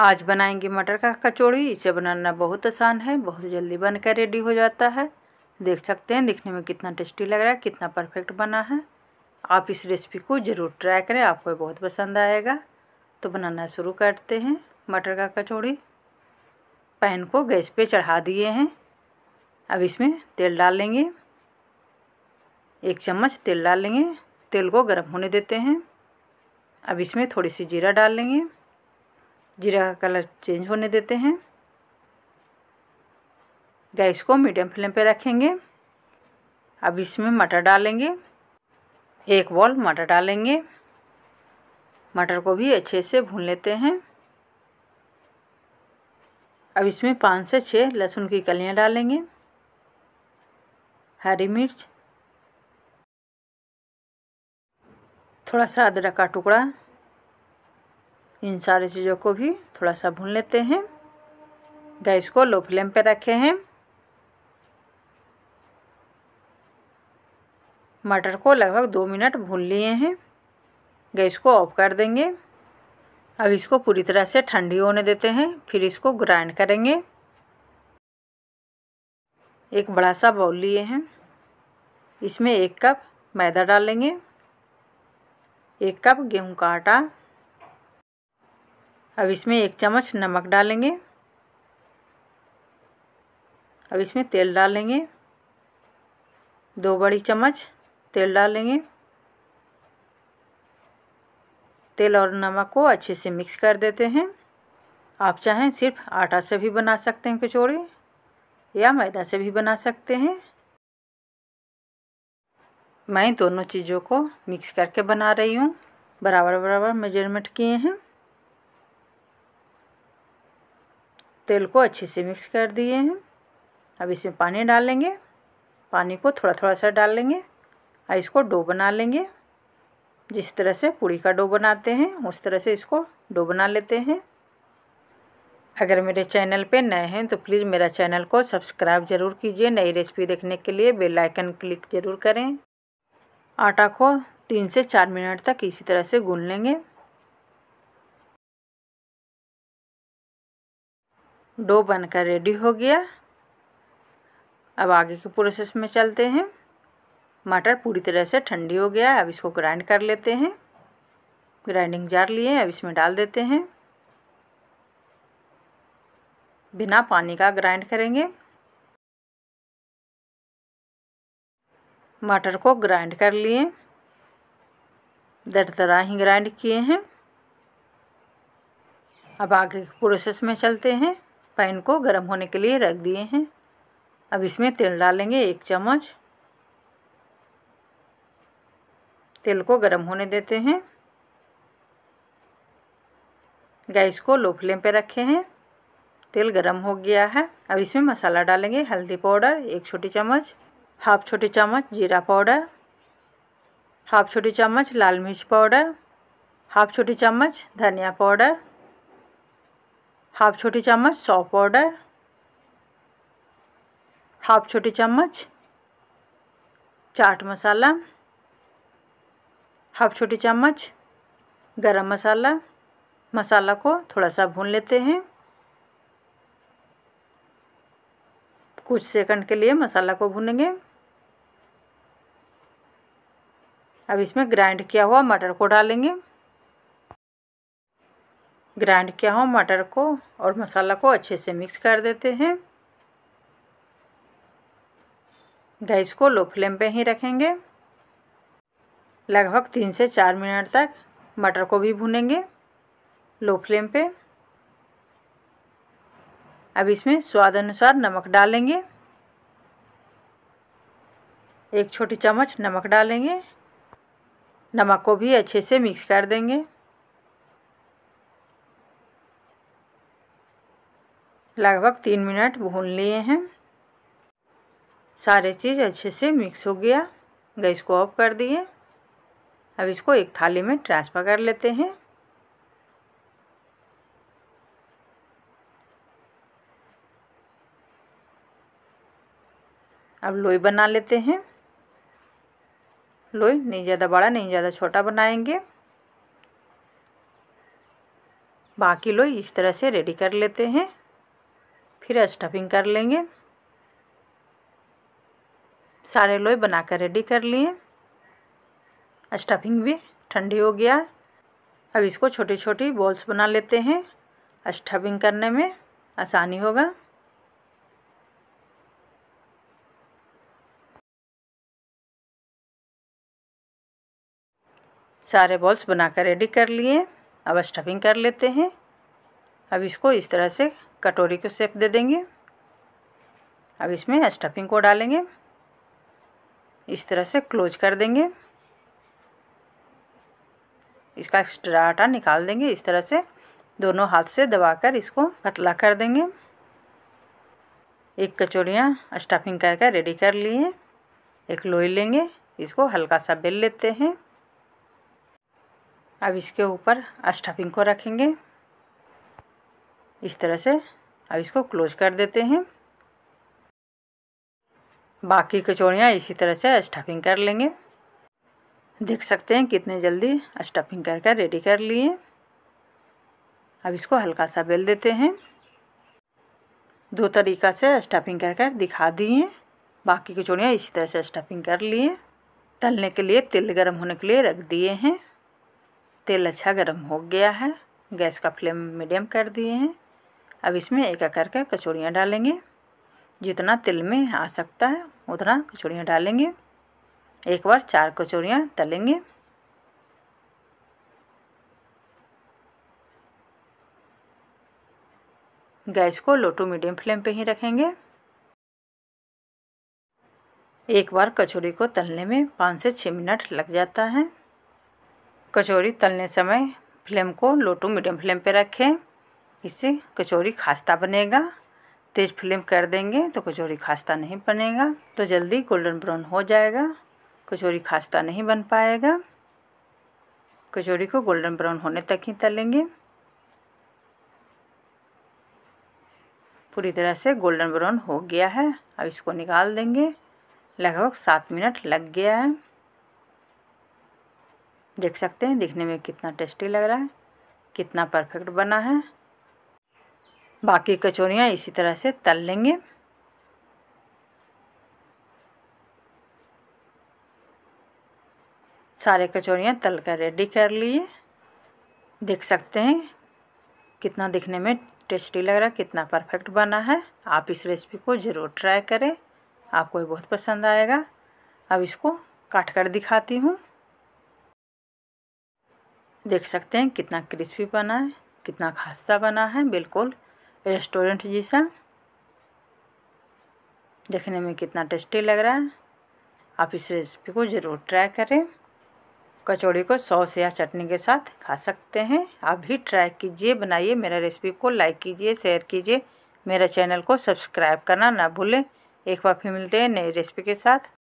आज बनाएंगे मटर का कचौड़ी इसे बनाना बहुत आसान है बहुत जल्दी बन कर रेडी हो जाता है देख सकते हैं दिखने में कितना टेस्टी लग रहा है कितना परफेक्ट बना है आप इस रेसिपी को ज़रूर ट्राई करें आपको बहुत पसंद आएगा तो बनाना शुरू करते हैं मटर का कचौड़ी पैन को गैस पे चढ़ा दिए हैं अब इसमें तेल डाल लेंगे एक चम्मच तेल डाल लेंगे तेल को गर्म होने देते हैं अब इसमें थोड़ी सी जीरा डाल लेंगे जीरा का कलर चेंज होने देते हैं गैस को मीडियम फ्लेम पे रखेंगे अब इसमें मटर डालेंगे एक बॉल मटर डालेंगे मटर को भी अच्छे से भून लेते हैं अब इसमें पाँच से छः लहसुन की कलियाँ डालेंगे हरी मिर्च थोड़ा सा अदरक का टुकड़ा इन सारी चीज़ों को भी थोड़ा सा भून लेते हैं गैस को लो फ्लेम पे रखे हैं मटर को लगभग दो मिनट भून लिए हैं गैस को ऑफ कर देंगे अब इसको पूरी तरह से ठंडी होने देते हैं फिर इसको ग्राइंड करेंगे एक बड़ा सा बाउल लिए हैं इसमें एक कप मैदा डालेंगे एक कप गेहूं का आटा अब इसमें एक चम्मच नमक डालेंगे अब इसमें तेल डालेंगे दो बड़ी चम्मच तेल डालेंगे तेल और नमक को अच्छे से मिक्स कर देते हैं आप चाहें सिर्फ आटा से भी बना सकते हैं कचौड़ी या मैदा से भी बना सकते हैं मैं दोनों चीज़ों को मिक्स करके बना रही हूँ बराबर बराबर मेजरमेंट किए हैं तेल को अच्छे से मिक्स कर दिए हैं अब इसमें पानी डाल लेंगे पानी को थोड़ा थोड़ा सा डाल लेंगे और इसको डो बना लेंगे जिस तरह से पूड़ी का डो बनाते हैं उस तरह से इसको डो बना लेते हैं अगर मेरे चैनल पे नए हैं तो प्लीज़ मेरा चैनल को सब्सक्राइब ज़रूर कीजिए नई रेसिपी देखने के लिए बेल आइकन क्लिक ज़रूर करें आटा को तीन से चार मिनट तक इसी तरह से गून लेंगे डो बनकर रेडी हो गया अब आगे के प्रोसेस में चलते हैं मटर पूरी तरह से ठंडी हो गया अब इसको ग्राइंड कर लेते हैं ग्राइंडिंग जार लिए अब इसमें डाल देते हैं बिना पानी का ग्राइंड करेंगे मटर को ग्राइंड कर लिए दरदरा ही ग्राइंड किए हैं अब आगे प्रोसेस में चलते हैं पैन को गर्म होने के लिए रख दिए हैं अब इसमें तेल डालेंगे एक चम्मच तेल को गर्म होने देते हैं गैस को लो फ्लेम पे रखे हैं तेल गर्म हो गया है अब इसमें मसाला डालेंगे हल्दी पाउडर एक छोटी चम्मच हाफ छोटी चम्मच जीरा पाउडर हाफ छोटी चम्मच लाल मिर्च पाउडर हाफ छोटी चम्मच धनिया पाउडर हाफ छोटी चम्मच सौफ पाउडर हाफ छोटी चम्मच चाट मसाला हाफ छोटी चम्मच गरम मसाला मसाला को थोड़ा सा भून लेते हैं कुछ सेकंड के लिए मसाला को भूनेंगे अब इसमें ग्राइंड किया हुआ मटर को डालेंगे ग्राइंड किया हूँ मटर को और मसाला को अच्छे से मिक्स कर देते हैं गैस को लो फ्लेम पे ही रखेंगे लगभग तीन से चार मिनट तक मटर को भी भुनेंगे लो फ्लेम पे अब इसमें स्वाद अनुसार नमक डालेंगे एक छोटी चम्मच नमक डालेंगे नमक को भी अच्छे से मिक्स कर देंगे लगभग तीन मिनट भून लिए हैं सारे चीज़ अच्छे से मिक्स हो गया गैस को ऑफ कर दिए अब इसको एक थाली में ट्रांसफ़र कर लेते हैं अब लोई बना लेते हैं लोई नहीं ज़्यादा बड़ा नहीं ज़्यादा छोटा बनाएंगे बाकी लोई इस तरह से रेडी कर लेते हैं फिर स्टफिंग कर लेंगे सारे लोई बनाकर रेडी कर लिए स्टफिंग भी ठंडी हो गया अब इसको छोटी छोटी बॉल्स बना लेते हैं स्टफिंग करने में आसानी होगा सारे बॉल्स बनाकर रेडी कर लिए अब स्टफिंग कर लेते हैं अब इसको इस तरह से कटोरी को सेप दे देंगे अब इसमें स्टफिंग को डालेंगे इस तरह से क्लोज कर देंगे इसका एक्स्ट्रा आटा निकाल देंगे इस तरह से दोनों हाथ से दबाकर इसको पतला कर देंगे एक कचौड़ियाँ स्टफिंग करके रेडी कर लिए एक लोई लेंगे इसको हल्का सा बेल लेते हैं अब इसके ऊपर स्टफिंग को रखेंगे इस तरह से अब इसको क्लोज कर देते हैं बाकी कचौड़ियाँ इसी तरह से स्टफिंग कर लेंगे देख सकते हैं कितने जल्दी स्टफिंग कर कर रेडी कर लिए अब इसको हल्का सा बेल देते हैं दो तरीका से स्टफिंग कर कर दिखा दिए बाकी कचौड़ियाँ इसी तरह से स्टफिंग कर लिए तलने के लिए तेल गर्म होने के लिए रख दिए हैं तेल अच्छा गर्म हो गया है गैस का फ्लेम मीडियम कर दिए हैं अब इसमें एक एक करके कचौड़ियाँ डालेंगे जितना तिल में आ सकता है उतना कचौड़ियाँ डालेंगे एक बार चार कचौड़ियाँ तलेंगे गैस को लो टू मीडियम फ्लेम पे ही रखेंगे एक बार कचौड़ी को तलने में पाँच से छः मिनट लग जाता है कचौड़ी तलने समय फ्लेम को लो टू मीडियम फ्लेम पे रखें इससे कचौरी खास्ता बनेगा तेज़ फ्लेम कर देंगे तो कचौरी खास्ता नहीं बनेगा तो जल्दी गोल्डन ब्राउन हो जाएगा कचौरी खास्ता नहीं बन पाएगा कचौरी को गोल्डन ब्राउन होने तक ही तलेंगे पूरी तरह से गोल्डन ब्राउन हो गया है अब इसको निकाल देंगे लगभग सात मिनट लग गया है देख सकते हैं दिखने में कितना टेस्टी लग रहा है कितना परफेक्ट बना है बाकी कचौरियाँ इसी तरह से तल लेंगे सारे कचौड़ियाँ तल कर रेडी कर लिए देख सकते हैं कितना दिखने में टेस्टी लग रहा है कितना परफेक्ट बना है आप इस रेसिपी को ज़रूर ट्राई करें आपको ये बहुत पसंद आएगा अब इसको काट कर दिखाती हूँ देख सकते हैं कितना क्रिस्पी बना है कितना खास्ता बना है बिल्कुल रेस्टोरेंट जैसा देखने में कितना टेस्टी लग रहा है आप इस रेसिपी को ज़रूर ट्राई करें कचौड़ी को सॉस या चटनी के साथ खा सकते हैं आप भी ट्राई कीजिए बनाइए मेरा रेसिपी को लाइक कीजिए शेयर कीजिए मेरा चैनल को सब्सक्राइब करना ना भूलें एक बार फिर मिलते हैं नई रेसिपी के साथ